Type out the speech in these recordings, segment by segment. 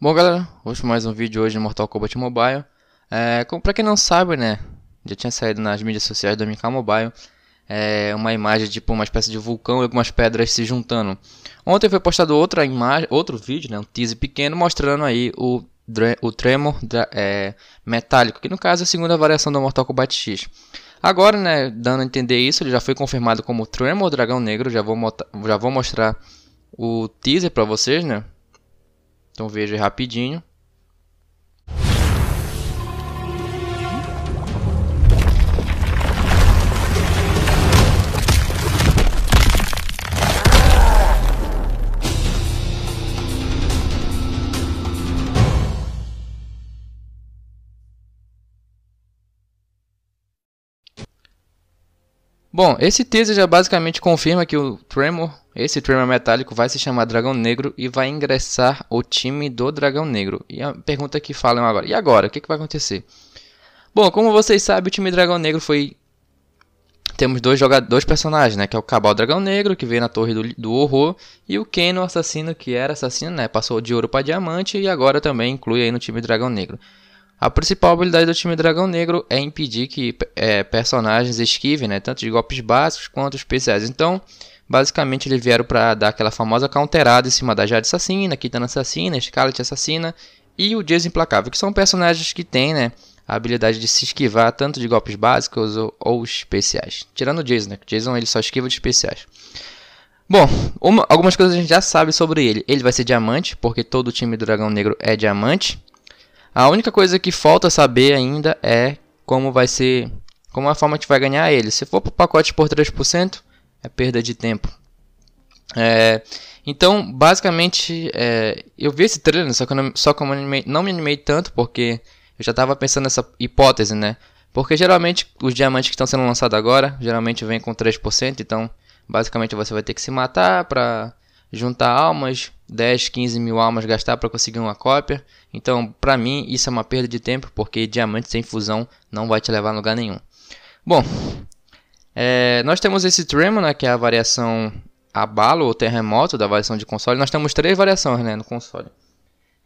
Bom galera, hoje mais um vídeo hoje de Mortal Kombat Mobile é, como, Pra quem não sabe né, já tinha saído nas mídias sociais do MK Mobile é, Uma imagem tipo uma espécie de vulcão e algumas pedras se juntando Ontem foi postado outra imagem, outro vídeo, né, um teaser pequeno mostrando aí o, o tremor é, metálico Que no caso é a segunda variação do Mortal Kombat X Agora né, dando a entender isso, ele já foi confirmado como Tremor Dragão Negro Já vou, já vou mostrar o teaser pra vocês né então veja rapidinho. Bom, esse teaser já basicamente confirma que o Tremor, esse Tremor metálico, vai se chamar Dragão Negro e vai ingressar o time do Dragão Negro. E a pergunta que falam agora, e agora? O que, que vai acontecer? Bom, como vocês sabem, o time Dragão Negro foi... Temos dois, jogadores, dois personagens, né? Que é o Cabal Dragão Negro, que veio na Torre do, do Horror, e o Kano Assassino, que era assassino, né? Passou de ouro para diamante e agora também inclui aí no time Dragão Negro. A principal habilidade do time Dragão Negro é impedir que é, personagens esquivem, né, tanto de golpes básicos quanto especiais. Então, basicamente, eles vieram para dar aquela famosa counterada em cima da Jade Assassina, Kitana Assassina, Scarlet Assassina e o Jason Implacável, que são personagens que têm né, a habilidade de se esquivar tanto de golpes básicos ou, ou especiais. Tirando o Jason, né, o Jason ele só esquiva de especiais. Bom, uma, algumas coisas a gente já sabe sobre ele. Ele vai ser diamante, porque todo o time do Dragão Negro é diamante. A única coisa que falta saber ainda é como vai ser, como é a forma que vai ganhar ele. Se for para o pacote por 3%, é perda de tempo. É, então, basicamente, é, eu vi esse trailer, só que, eu não, só que eu não me animei tanto porque eu já estava pensando nessa hipótese, né? Porque geralmente os diamantes que estão sendo lançados agora, geralmente vem com 3%, então basicamente você vai ter que se matar para juntar almas, 10, 15 mil almas gastar para conseguir uma cópia. Então, para mim, isso é uma perda de tempo, porque diamante sem fusão não vai te levar a lugar nenhum. Bom, é, nós temos esse Tremor, né, que é a variação abalo ou terremoto da variação de console. Nós temos três variações né, no console.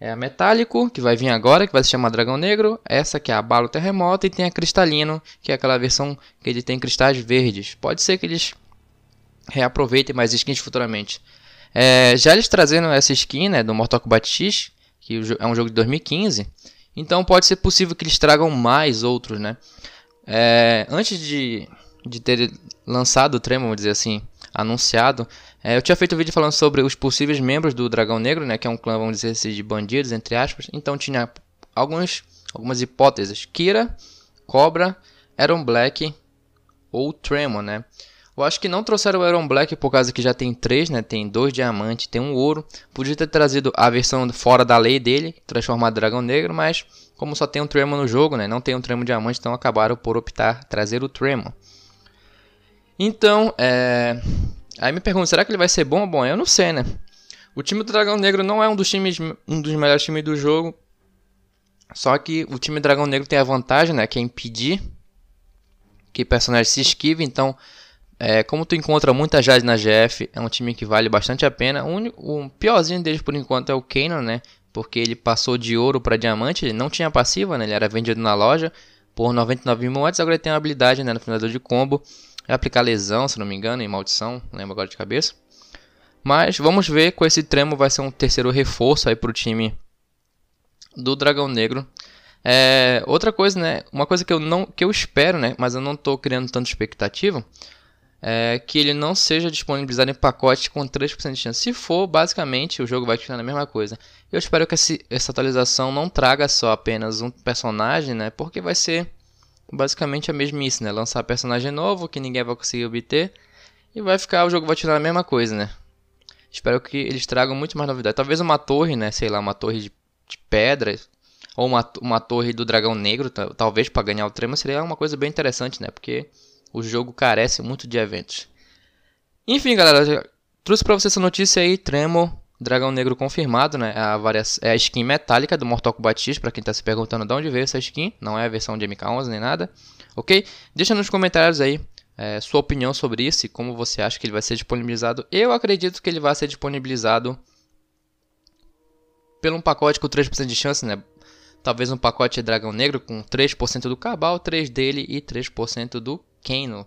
É a metálico, que vai vir agora, que vai se chamar Dragão Negro. Essa que é a abalo Terremoto. E tem a Cristalino, que é aquela versão que ele tem cristais verdes. Pode ser que eles reaproveitem mais skins futuramente. É, já eles trazendo essa skin né, do Mortal Kombat X, que é um jogo de 2015, então pode ser possível que eles tragam mais outros, né? É, antes de, de ter lançado o trailer, vamos dizer assim, anunciado, é, eu tinha feito um vídeo falando sobre os possíveis membros do Dragão Negro, né? Que é um clã, vamos dizer assim, de bandidos, entre aspas. Então tinha alguns, algumas hipóteses. Kira, Cobra, Aaron Black ou Tremor, né? Eu acho que não trouxeram o Iron Black por causa que já tem três, né? Tem dois diamantes, tem um ouro. Podia ter trazido a versão fora da lei dele, transformado Dragão Negro, mas como só tem um Tremor no jogo, né? Não tem um Tremor diamante, então acabaram por optar trazer o Tremor. Então, é... aí me pergunto, será que ele vai ser bom ou bom? Eu não sei, né? O time do Dragão Negro não é um dos times, um dos melhores times do jogo. Só que o time Dragão Negro tem a vantagem, né? Que é impedir que personagens se esquivem, então é, como tu encontra muita Jade na GF, é um time que vale bastante a pena. O, o piorzinho deles por enquanto é o Kanan, né? Porque ele passou de ouro para diamante, ele não tinha passiva, né? Ele era vendido na loja por 99 mil moedas, agora ele tem uma habilidade né, no finalizador de combo. É aplicar lesão, se não me engano, e maldição, lembro agora de cabeça. Mas vamos ver, com esse tremo vai ser um terceiro reforço aí pro time do Dragão Negro. É, outra coisa, né? Uma coisa que eu não que eu espero, né? Mas eu não tô criando tanta expectativa é, que ele não seja disponibilizado em pacote com 3% de chance. Se for, basicamente o jogo vai tirar a mesma coisa. Eu espero que esse, essa atualização não traga só apenas um personagem, né? Porque vai ser basicamente a mesma isso, né? Lançar personagem novo que ninguém vai conseguir obter e vai ficar o jogo vai tirar a mesma coisa, né? Espero que eles tragam muito mais novidade. Talvez uma torre, né? Sei lá, uma torre de, de pedra ou uma, uma torre do dragão negro, talvez para ganhar o trema seria uma coisa bem interessante, né? Porque o jogo carece muito de eventos. Enfim, galera, trouxe para vocês essa notícia aí, Tremor, Dragão Negro confirmado, né? É a é a skin metálica do Mortal Kombat X, para quem tá se perguntando de onde veio essa skin, não é a versão de MK11 nem nada, ok? Deixa nos comentários aí é, sua opinião sobre isso e como você acha que ele vai ser disponibilizado. Eu acredito que ele vai ser disponibilizado pelo um pacote com 3% de chance, né? Talvez um pacote de Dragão Negro com 3% do Cabal, 3 dele e 3% do Canon.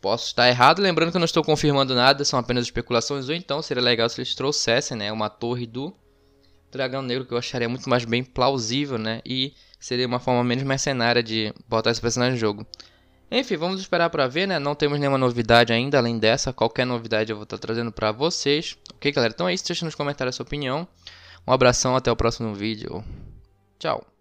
Posso estar errado, lembrando que eu não estou confirmando nada, são apenas especulações, ou então seria legal se eles trouxessem né, uma torre do Dragão Negro, que eu acharia muito mais bem plausível, né? E seria uma forma menos mercenária de botar esse personagem no jogo. Enfim, vamos esperar para ver, né? Não temos nenhuma novidade ainda além dessa. Qualquer novidade eu vou estar trazendo para vocês. Ok, galera? Então é isso. Deixa nos comentários a sua opinião. Um abração, até o próximo vídeo. Tchau.